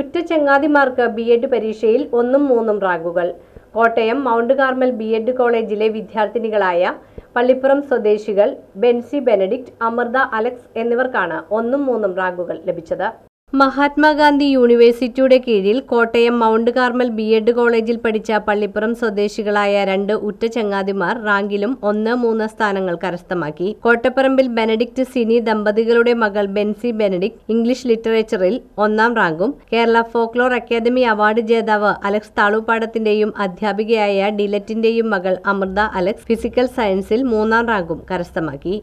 ഉറ്റ ചെങ്ങാതിമാർക്ക് B Ed പരീക്ഷയിൽ ഒന്നും മൂന്നും റാങ്കുകൾ Kottayam Mount Carmel B Ed കോളേജിലെ വിദ്യാർത്ഥിനികളായ പള്ളിപ്പുറം സ്വദേശികൾ ബെൻസി ബെനഡിക്റ്റ് അമൃത അലക്സ് എന്നിവർക്കാണ് ഒന്നും മൂന്നും റാങ്കുകൾ ലഭിച്ചത് മഹാത്മാഗാന്ധി യൂണിവേഴ്സിറ്റിയുടെ കീഴിൽ Kottayam Mount Carmel B Ed കോളേജിൽ പഠിച്ച പള്ളിപ്പുറം സ്വദേശികളായ രണ്ട് ഉറ്റ ചങ്ങാതിമാർ റാങ്കിലും ഒന്ന് മൂന്ന് സ്ഥാനങ്ങൾ കരസ്ഥമാക്കി കോട്ടപ്പറമ്പിൽ ബെനഡിക്റ്റ് സിനി ദമ്പതികളുടെ മകൾ ബെൻസി ബെനഡിക്ട് ഇംഗ്ലീഷ് ലിറ്ററേച്ചറിൽ ഒന്നാം റാങ്കും കേരള ഫോക്ലോർ അക്കാദമി അവാർഡ് ജേതാവ് അലക്സ് താളുപാടത്തിന്റെയും അധ്യാപികയായ ഡിലറ്റിന്റെയും മകൾ അമൃത അലക്സ് ഫിസിക്കൽ സയൻസിൽ മൂന്നാം റാങ്കും കരസ്ഥമാക്കി